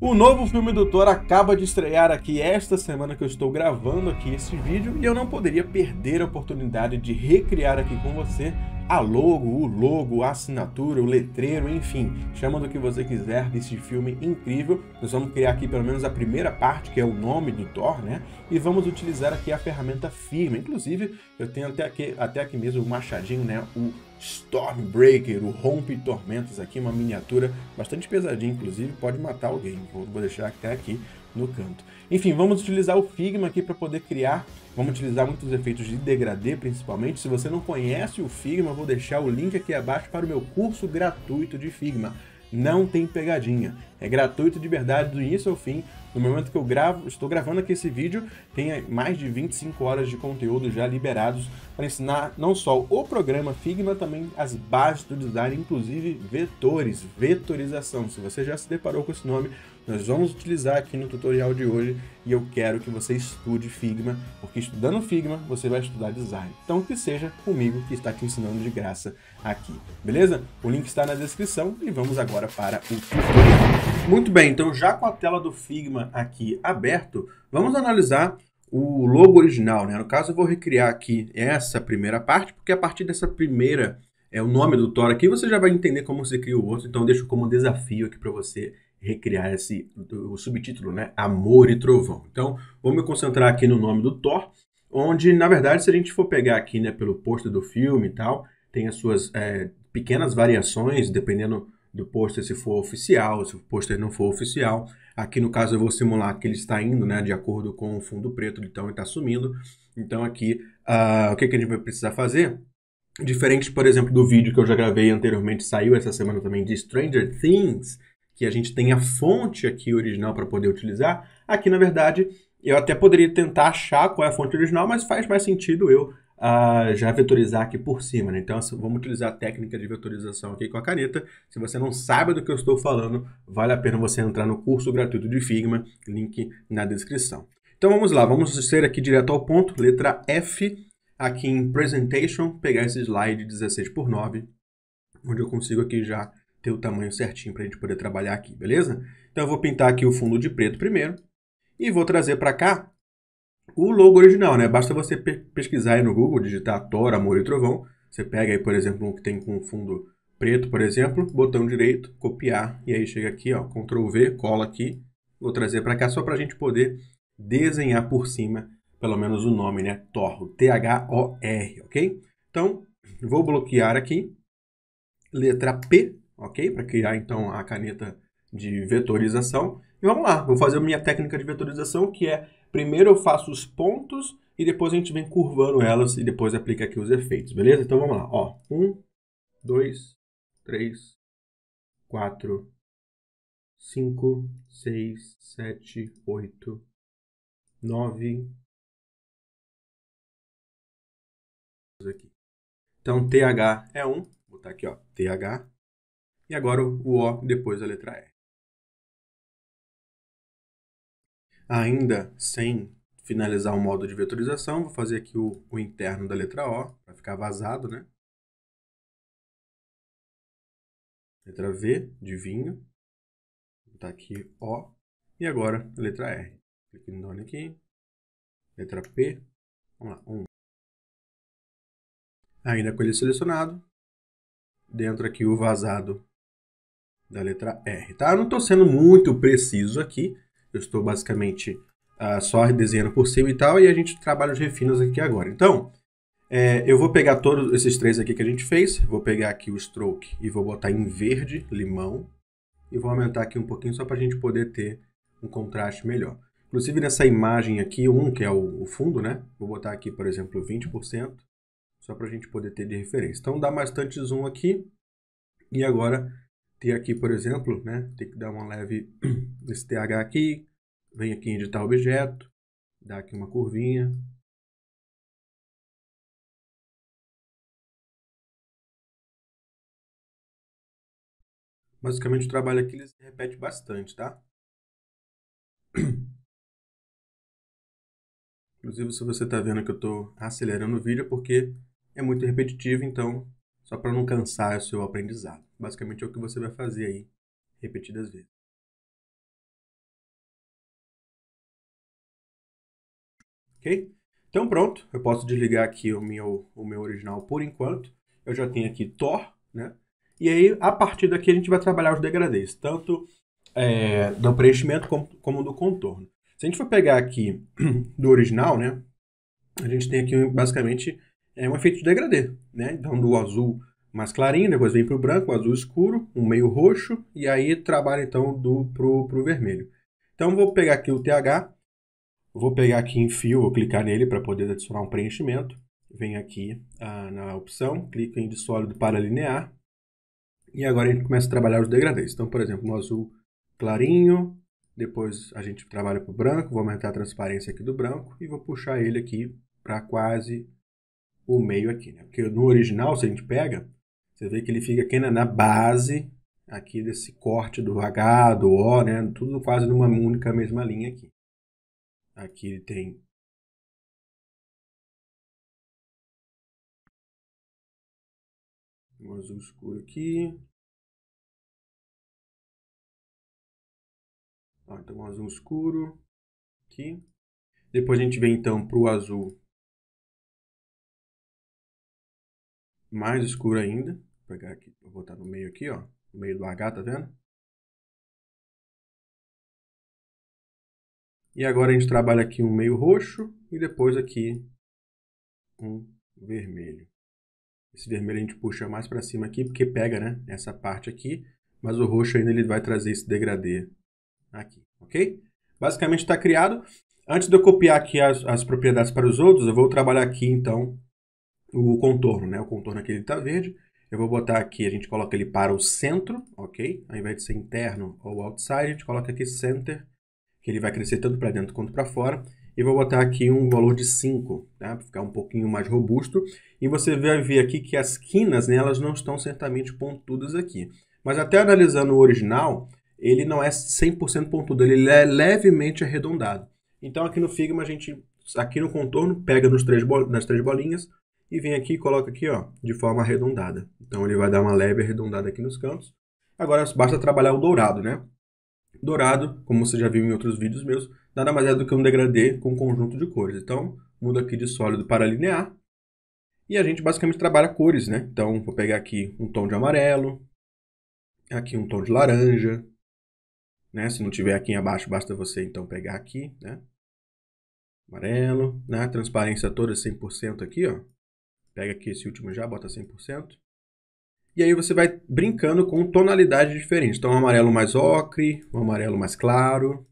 O novo filme do Thor acaba de estrear aqui esta semana que eu estou gravando aqui esse vídeo e eu não poderia perder a oportunidade de recriar aqui com você a logo, o logo, a assinatura, o letreiro, enfim, chama do que você quiser desse filme incrível. Nós vamos criar aqui pelo menos a primeira parte, que é o nome do Thor, né? E vamos utilizar aqui a ferramenta firma. Inclusive, eu tenho até aqui, até aqui mesmo o machadinho, né? O Stormbreaker, o Rompe Tormentas aqui, uma miniatura bastante pesadinha, inclusive, pode matar alguém. Vou deixar até aqui no canto. Enfim, vamos utilizar o Figma aqui para poder criar, vamos utilizar muitos efeitos de degradê principalmente. Se você não conhece o Figma, vou deixar o link aqui abaixo para o meu curso gratuito de Figma. Não tem pegadinha, é gratuito de verdade do início ao fim, no momento que eu gravo, estou gravando aqui esse vídeo, tem mais de 25 horas de conteúdo já liberados para ensinar não só o programa Figma, também as bases do design, inclusive vetores, vetorização. Se você já se deparou com esse nome, nós vamos utilizar aqui no tutorial de hoje e eu quero que você estude Figma, porque estudando Figma você vai estudar design. Então que seja comigo que está te ensinando de graça aqui, beleza? O link está na descrição e vamos agora para o tutorial. Muito bem, então já com a tela do Figma aqui aberto, vamos analisar o logo original, né? No caso, eu vou recriar aqui essa primeira parte, porque a partir dessa primeira, é o nome do Thor aqui, você já vai entender como se cria o outro, então deixo como desafio aqui para você recriar esse o subtítulo, né? Amor e Trovão. Então, vou me concentrar aqui no nome do Thor, onde, na verdade, se a gente for pegar aqui, né, pelo poster do filme e tal, tem as suas é, pequenas variações, dependendo do pôster se for oficial, se o pôster não for oficial, Aqui no caso eu vou simular que ele está indo né, de acordo com o fundo preto, então ele está sumindo. Então aqui uh, o que, que a gente vai precisar fazer? Diferente, por exemplo, do vídeo que eu já gravei anteriormente, saiu essa semana também de Stranger Things, que a gente tem a fonte aqui original para poder utilizar. Aqui, na verdade, eu até poderia tentar achar qual é a fonte original, mas faz mais sentido eu uh, já vetorizar aqui por cima. Né? Então, vamos utilizar a técnica de vetorização aqui com a caneta. Se você não sabe do que eu estou falando, vale a pena você entrar no curso gratuito de Figma, link na descrição. Então, vamos lá, vamos ser aqui direto ao ponto, letra F, aqui em Presentation, pegar esse slide 16 por 9, onde eu consigo aqui já ter o tamanho certinho para a gente poder trabalhar aqui, beleza? Então, eu vou pintar aqui o fundo de preto primeiro e vou trazer para cá o logo original, né? Basta você pe pesquisar aí no Google, digitar Thor, Amor e Trovão. Você pega aí, por exemplo, um que tem com fundo preto, por exemplo, botão direito, copiar, e aí chega aqui, ó, Ctrl V, cola aqui, vou trazer para cá só para a gente poder desenhar por cima, pelo menos o nome, né? Thor, T-H-O-R, ok? Então, vou bloquear aqui, letra P, ok? Para criar então a caneta de vetorização. E vamos lá, vou fazer a minha técnica de vetorização, que é Primeiro eu faço os pontos e depois a gente vem curvando elas e depois aplica aqui os efeitos, beleza? Então vamos lá, ó. 1, 2, 3, 4, 5, 6, 7, 8, 9. Aqui. Então TH é 1, vou botar aqui, ó, TH. E agora o O depois da letra R. Ainda sem finalizar o modo de vetorização, vou fazer aqui o, o interno da letra O, para ficar vazado, né? Letra V, de vinho. Vou tá aqui O. E agora, a letra R. Clique no nome aqui. Letra P. Vamos lá, 1. Um. Ainda com ele selecionado. Dentro aqui o vazado da letra R, tá? Eu não estou sendo muito preciso aqui, eu estou basicamente uh, só desenhando por cima e tal, e a gente trabalha os refinos aqui agora. Então, é, eu vou pegar todos esses três aqui que a gente fez, vou pegar aqui o stroke e vou botar em verde, limão, e vou aumentar aqui um pouquinho só para a gente poder ter um contraste melhor. Inclusive nessa imagem aqui, um que é o, o fundo, né? Vou botar aqui, por exemplo, 20%, só para a gente poder ter de referência. Então dá bastante zoom aqui, e agora ter aqui, por exemplo, né, tem que dar uma leve nesse TH aqui, vem aqui em editar objeto, dá aqui uma curvinha. Basicamente o trabalho aqui ele se repete bastante, tá? Inclusive, se você está vendo que eu estou acelerando o vídeo, é porque é muito repetitivo, então só para não cansar o seu aprendizado. Basicamente é o que você vai fazer aí repetidas vezes. Ok? Então pronto, eu posso desligar aqui o meu, o meu original por enquanto. Eu já tenho aqui Tor, né? E aí, a partir daqui, a gente vai trabalhar os degradês, tanto é, do preenchimento como, como do contorno. Se a gente for pegar aqui do original, né? A gente tem aqui basicamente é um efeito de degradê, né? Então, do azul mais clarinho, depois vem para o branco, azul escuro, um meio roxo, e aí trabalha então do pro, pro vermelho. Então vou pegar aqui o TH, vou pegar aqui em fio, vou clicar nele para poder adicionar um preenchimento. Venho aqui ah, na opção, clico em de sólido para linear, e agora a gente começa a trabalhar os degradês. Então, por exemplo, no azul clarinho, depois a gente trabalha para o branco, vou aumentar a transparência aqui do branco, e vou puxar ele aqui para quase o meio aqui, né? Porque no original, se a gente pega, você vê que ele fica aqui na, na base aqui desse corte do H, do O, né? Tudo quase numa única mesma linha aqui. Aqui ele tem um azul escuro aqui. então um azul escuro aqui. Depois a gente vem então para o azul mais escuro ainda. Vou pegar aqui, vou botar no meio aqui, ó. No meio do H, tá vendo? E agora a gente trabalha aqui um meio roxo e depois aqui um vermelho. Esse vermelho a gente puxa mais para cima aqui, porque pega né, essa parte aqui, mas o roxo ainda ele vai trazer esse degradê aqui, ok? Basicamente está criado. Antes de eu copiar aqui as, as propriedades para os outros, eu vou trabalhar aqui então o contorno, né? O contorno aqui ele tá verde. Eu vou botar aqui, a gente coloca ele para o centro, ok? Ao invés de ser interno ou outside, a gente coloca aqui center, que ele vai crescer tanto para dentro quanto para fora. E vou botar aqui um valor de 5, tá? Para ficar um pouquinho mais robusto. E você vai ver aqui que as quinas, né, elas não estão certamente pontudas aqui. Mas até analisando o original, ele não é 100% pontudo, ele é levemente arredondado. Então aqui no Figma a gente, aqui no contorno, pega nos três nas três bolinhas, e vem aqui e coloca aqui ó, de forma arredondada. Então ele vai dar uma leve arredondada aqui nos cantos. Agora basta trabalhar o dourado, né? Dourado, como você já viu em outros vídeos meus, nada mais é do que um degradê com um conjunto de cores. Então, mudo aqui de sólido para linear. E a gente basicamente trabalha cores, né? Então, vou pegar aqui um tom de amarelo, aqui um tom de laranja, né? Se não tiver aqui abaixo, basta você então pegar aqui, né? Amarelo, né? transparência toda 100% aqui, ó. Pega aqui esse último já, bota 100%. E aí você vai brincando com tonalidades diferentes. Então, um amarelo mais ocre, um amarelo mais claro,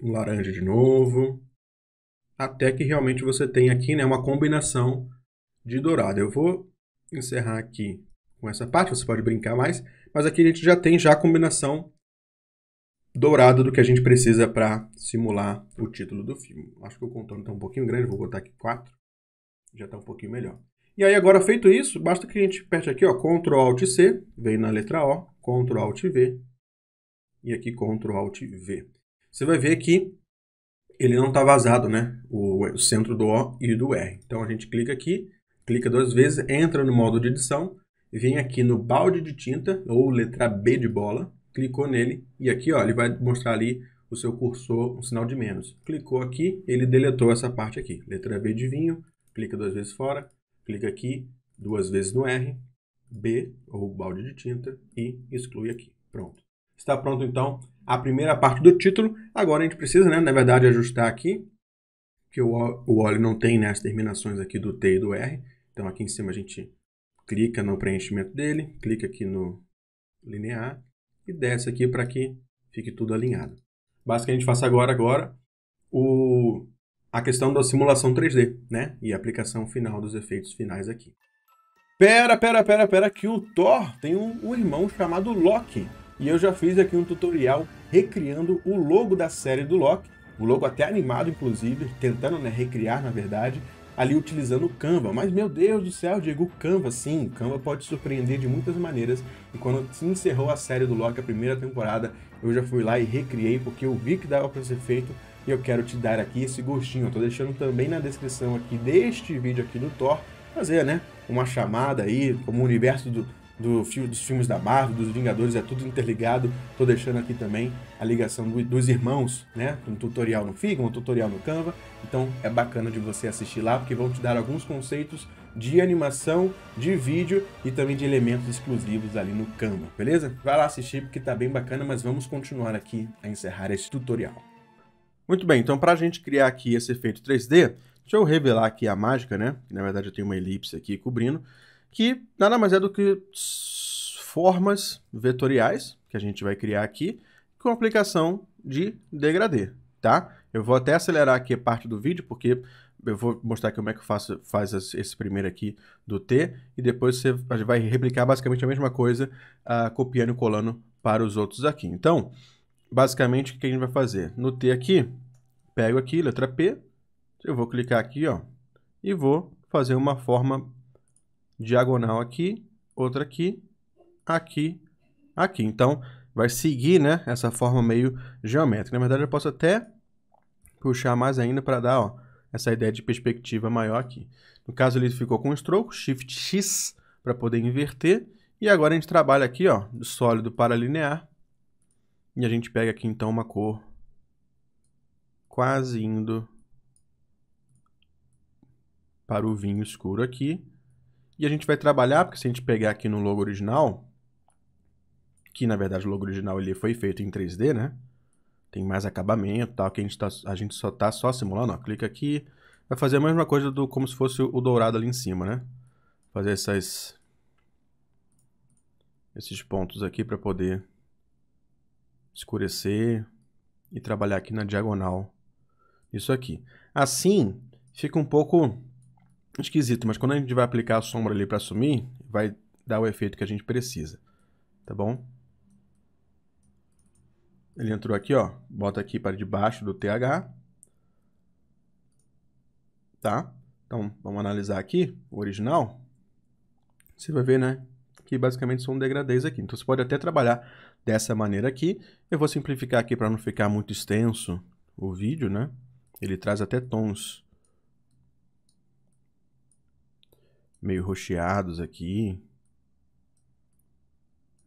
um laranja de novo. Até que realmente você tem aqui né, uma combinação de dourado. Eu vou encerrar aqui com essa parte, você pode brincar mais. Mas aqui a gente já tem já a combinação dourado do que a gente precisa para simular o título do filme. Acho que o contorno está um pouquinho grande, vou botar aqui 4. Já está um pouquinho melhor. E aí agora feito isso, basta que a gente aperte aqui, ó, Ctrl Alt C, vem na letra O, Ctrl Alt V, e aqui Ctrl Alt V. Você vai ver que ele não está vazado, né? O, o, centro do O e do R. Então a gente clica aqui, clica duas vezes, entra no modo de edição, vem aqui no balde de tinta, ou letra B de bola, clicou nele, e aqui ó, ele vai mostrar ali o seu cursor, um sinal de menos. Clicou aqui, ele deletou essa parte aqui, letra B de vinho, clica duas vezes fora, clica aqui duas vezes no R, B ou balde de tinta e exclui aqui. Pronto. Está pronto então a primeira parte do título. Agora a gente precisa, né, na verdade, ajustar aqui, que o óleo não tem né, as terminações aqui do T e do R. Então aqui em cima a gente clica no preenchimento dele, clica aqui no linear e desce aqui para que fique tudo alinhado. Basicamente a gente faça agora, agora o a questão da simulação 3D, né? E a aplicação final dos efeitos finais aqui. Pera, pera, pera, pera, que o Thor tem um, um irmão chamado Loki. E eu já fiz aqui um tutorial recriando o logo da série do Loki, o logo até animado, inclusive, tentando né, recriar, na verdade, ali utilizando o Canva. Mas, meu Deus do céu, Diego, Canva, sim, Canva pode surpreender de muitas maneiras. E quando se encerrou a série do Loki, a primeira temporada, eu já fui lá e recriei, porque eu vi que dava para ser feito e eu quero te dar aqui esse gostinho. Estou deixando também na descrição aqui deste vídeo aqui do Thor. Fazer, né? Uma chamada aí, como o universo do, do, dos filmes da Marvel, dos Vingadores, é tudo interligado. Estou deixando aqui também a ligação do, dos irmãos, né? Um tutorial no Figma, um tutorial no Canva. Então é bacana de você assistir lá, porque vão te dar alguns conceitos de animação, de vídeo e também de elementos exclusivos ali no Canva, beleza? Vai lá assistir porque tá bem bacana, mas vamos continuar aqui a encerrar esse tutorial. Muito bem, então para a gente criar aqui esse efeito 3D, deixa eu revelar aqui a mágica, né? Que, na verdade eu tenho uma elipse aqui cobrindo, que nada mais é do que formas vetoriais que a gente vai criar aqui com aplicação de degradê, tá? Eu vou até acelerar aqui a parte do vídeo, porque eu vou mostrar aqui como é que eu faço, faz esse primeiro aqui do T, e depois você vai replicar basicamente a mesma coisa, uh, copiando e colando para os outros aqui. Então, basicamente, o que a gente vai fazer? No T aqui, Pego aqui, letra P, eu vou clicar aqui, ó, e vou fazer uma forma diagonal aqui, outra aqui, aqui, aqui. Então, vai seguir, né, essa forma meio geométrica. Na verdade, eu posso até puxar mais ainda para dar, ó, essa ideia de perspectiva maior aqui. No caso, ele ficou com o stroke. Shift X para poder inverter. E agora a gente trabalha aqui, ó, do sólido para linear. E a gente pega aqui, então, uma cor quase indo para o vinho escuro aqui. E a gente vai trabalhar, porque se a gente pegar aqui no logo original, que na verdade o logo original ele foi feito em 3D, né? Tem mais acabamento tal, que a gente, tá, a gente só tá só simulando, ó, clica aqui, vai fazer a mesma coisa do como se fosse o dourado ali em cima, né? Fazer essas esses pontos aqui para poder escurecer e trabalhar aqui na diagonal isso aqui. Assim, fica um pouco esquisito, mas quando a gente vai aplicar a sombra ali para sumir, vai dar o efeito que a gente precisa, tá bom? Ele entrou aqui, ó, bota aqui para debaixo do TH, tá? Então, vamos analisar aqui o original. Você vai ver, né, que basicamente são degradês aqui. Então, você pode até trabalhar dessa maneira aqui. Eu vou simplificar aqui para não ficar muito extenso o vídeo, né? Ele traz até tons meio rocheados aqui,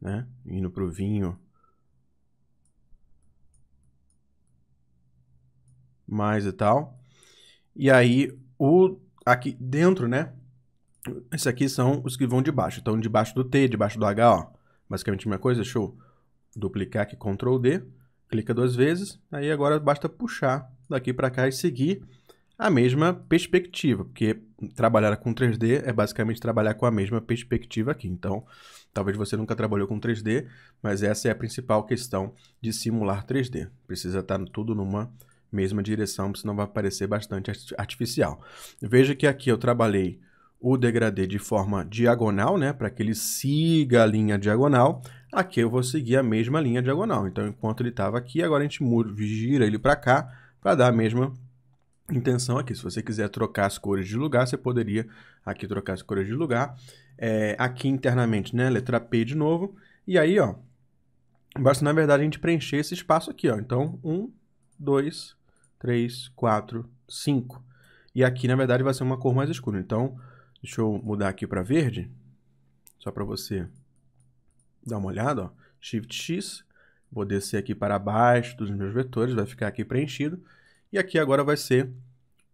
né? Indo pro vinho. Mais e tal. E aí o aqui dentro, né? Esses aqui são os que vão de baixo. Então, debaixo do T, debaixo do H, ó. Basicamente a mesma coisa. Deixa eu duplicar aqui, Ctrl D. Clica duas vezes. Aí agora basta puxar daqui para cá e seguir a mesma perspectiva, porque trabalhar com 3D é basicamente trabalhar com a mesma perspectiva aqui. Então, talvez você nunca trabalhou com 3D, mas essa é a principal questão de simular 3D. Precisa estar tá tudo numa mesma direção, senão vai parecer bastante artificial. Veja que aqui eu trabalhei o degradê de forma diagonal, né, para que ele siga a linha diagonal. Aqui eu vou seguir a mesma linha diagonal. Então, enquanto ele estava aqui, agora a gente gira ele para cá para dar a mesma intenção aqui. Se você quiser trocar as cores de lugar, você poderia aqui trocar as cores de lugar. É, aqui internamente, né? Letra P de novo. E aí, ó, basta na verdade a gente preencher esse espaço aqui, ó. Então, 1, 2, 3, 4, 5. E aqui, na verdade, vai ser uma cor mais escura. Então, deixa eu mudar aqui para verde, só para você dar uma olhada, ó. Shift X, Vou descer aqui para baixo dos meus vetores, vai ficar aqui preenchido. E aqui agora vai ser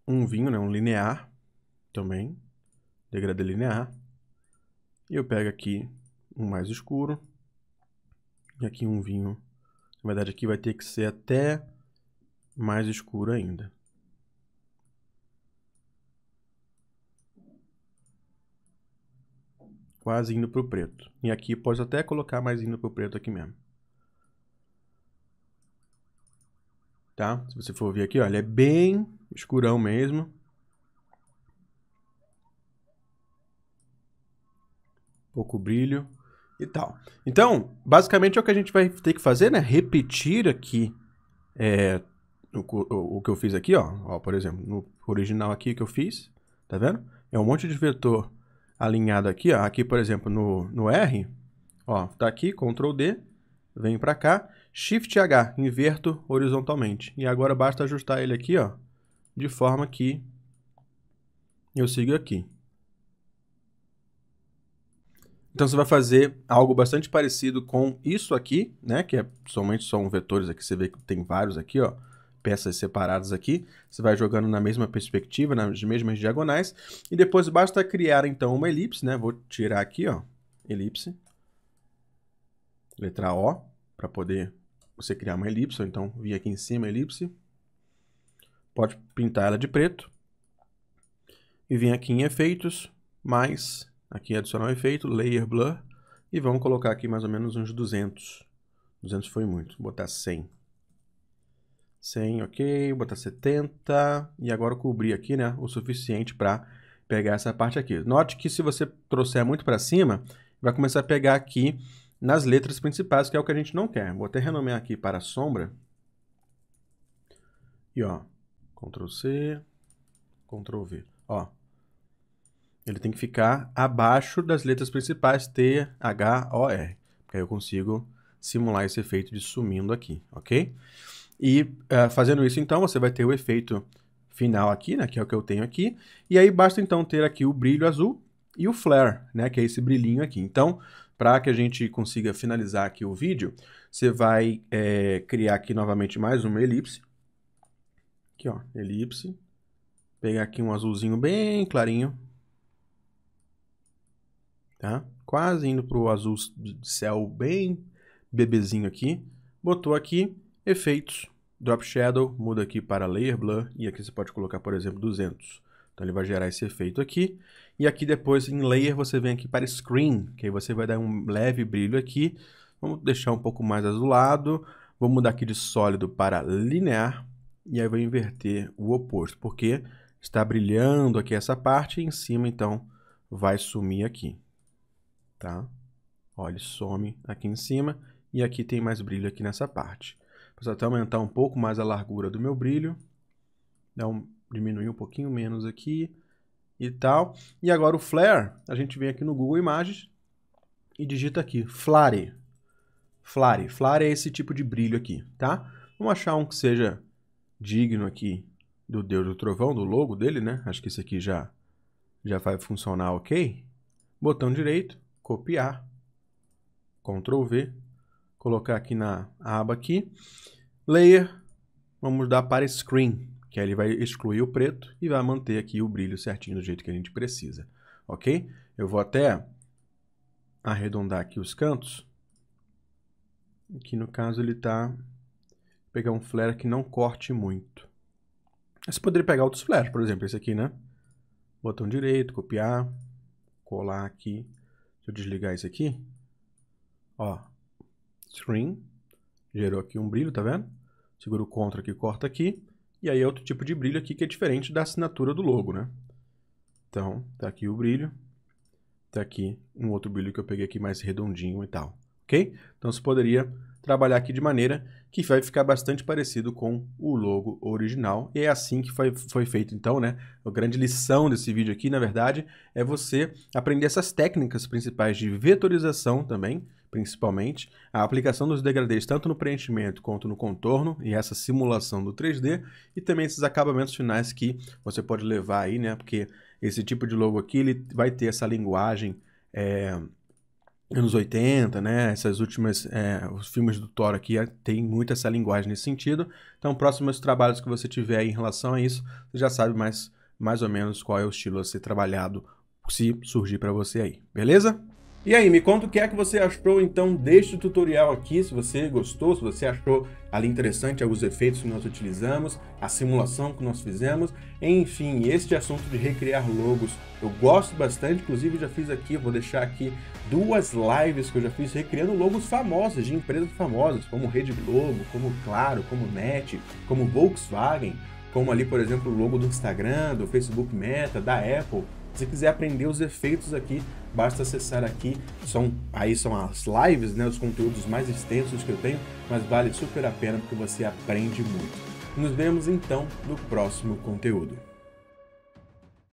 um vinho, né, um linear também, degradê linear. E eu pego aqui um mais escuro. E aqui um vinho. Na verdade, aqui vai ter que ser até mais escuro ainda. Quase indo para o preto. E aqui posso até colocar mais indo para o preto aqui mesmo. tá? Se você for ver aqui, olha, é bem escurão mesmo. Pouco brilho e tal. Então, basicamente é o que a gente vai ter que fazer, né? Repetir aqui é, o, o, o, que eu fiz aqui, ó. ó. Por exemplo, no original aqui que eu fiz, tá vendo? É um monte de vetor alinhado aqui, ó. Aqui, por exemplo, no, no R, ó, tá aqui, Ctrl D, venho para cá, Shift H, inverto horizontalmente. E agora basta ajustar ele aqui, ó, de forma que eu sigo aqui. Então você vai fazer algo bastante parecido com isso aqui, né, que é somente são vetores aqui, você vê que tem vários aqui, ó, peças separadas aqui. Você vai jogando na mesma perspectiva, nas mesmas diagonais, e depois basta criar então uma elipse, né? Vou tirar aqui, ó, elipse letra O, para poder você criar uma elipse. Então, vim aqui em cima, elipse. Pode pintar ela de preto. E vim aqui em efeitos, mais, aqui adicionar um efeito, layer blur. E vamos colocar aqui mais ou menos uns 200. 200 foi muito, vou botar 100. 100, ok, vou botar 70. E agora cobrir aqui, né, o suficiente para pegar essa parte aqui. Note que se você trouxer muito para cima, vai começar a pegar aqui nas letras principais, que é o que a gente não quer. Vou até renomear aqui para sombra. E ó, Ctrl C, Ctrl V. Ó, ele tem que ficar abaixo das letras principais T, H, O, R. Porque aí eu consigo simular esse efeito de sumindo aqui, ok? E uh, fazendo isso, então, você vai ter o efeito final aqui, né, que é o que eu tenho aqui. E aí basta, então, ter aqui o brilho azul e o flare, né, que é esse brilhinho aqui. Então, para que a gente consiga finalizar aqui o vídeo, você vai é, criar aqui novamente mais uma elipse. Aqui, ó, elipse. Pegar aqui um azulzinho bem clarinho. Tá? Quase indo para o azul de céu bem bebezinho aqui. Botou aqui, efeitos, drop shadow, muda aqui para layer blur. E aqui você pode colocar, por exemplo, 200. Então ele vai gerar esse efeito aqui. E aqui depois em Layer você vem aqui para Screen, que aí você vai dar um leve brilho aqui. Vamos deixar um pouco mais azulado. Vou mudar aqui de sólido para linear. E aí vou inverter o oposto, porque está brilhando aqui essa parte e em cima então vai sumir aqui. Tá? Olha, some aqui em cima e aqui tem mais brilho aqui nessa parte. Posso até aumentar um pouco mais a largura do meu brilho. Dá um diminuir um pouquinho menos aqui e tal. E agora o flare, a gente vem aqui no Google Imagens e digita aqui flare. Flare, flare é esse tipo de brilho aqui, tá? Vamos achar um que seja digno aqui do Deus do Trovão, do logo dele, né? Acho que esse aqui já já vai funcionar OK. Botão direito, copiar. Ctrl V, colocar aqui na aba aqui. Layer, vamos dar para screen, que aí ele vai excluir o preto e vai manter aqui o brilho certinho do jeito que a gente precisa, ok? Eu vou até arredondar aqui os cantos, que no caso ele está pegar um flare que não corte muito. Você poderia pegar outros flares, por exemplo, esse aqui, né? Botão direito, copiar, colar aqui. Deixa eu desligar esse aqui. Ó, screen, gerou aqui um brilho, tá vendo? Seguro o Ctrl aqui, corta aqui. E aí é outro tipo de brilho aqui que é diferente da assinatura do logo, né? Então, tá aqui o brilho. Tá aqui um outro brilho que eu peguei aqui mais redondinho e tal, ok? Então você poderia trabalhar aqui de maneira que vai ficar bastante parecido com o logo original. E é assim que foi, foi feito então, né? A grande lição desse vídeo aqui, na verdade, é você aprender essas técnicas principais de vetorização também, principalmente, a aplicação dos degradês tanto no preenchimento quanto no contorno e essa simulação do 3D e também esses acabamentos finais que você pode levar aí, né? Porque esse tipo de logo aqui ele vai ter essa linguagem é, anos 80, né? Essas últimas, é, os filmes do Thor aqui eh, tem muito essa linguagem nesse sentido. Então, próximos trabalhos que você tiver em relação a isso, você já sabe mais, mais ou menos qual é o estilo a ser trabalhado se surgir para você aí, beleza? E aí, me conta o que é que você achou então deste tutorial aqui, se você gostou, se você achou ali interessante alguns efeitos que nós utilizamos, a simulação que nós fizemos, enfim, este assunto de recriar logos eu gosto bastante, inclusive já fiz aqui, vou deixar aqui duas lives que eu já fiz recriando logos famosos, de empresas famosas, como Rede Globo, como Claro, como NET, como Volkswagen, como ali, por exemplo, o logo do Instagram, do Facebook Meta, da Apple, se você quiser aprender os efeitos aqui, basta acessar aqui. São, aí são as lives, né, os conteúdos mais extensos que eu tenho, mas vale super a pena porque você aprende muito. Nos vemos então no próximo conteúdo.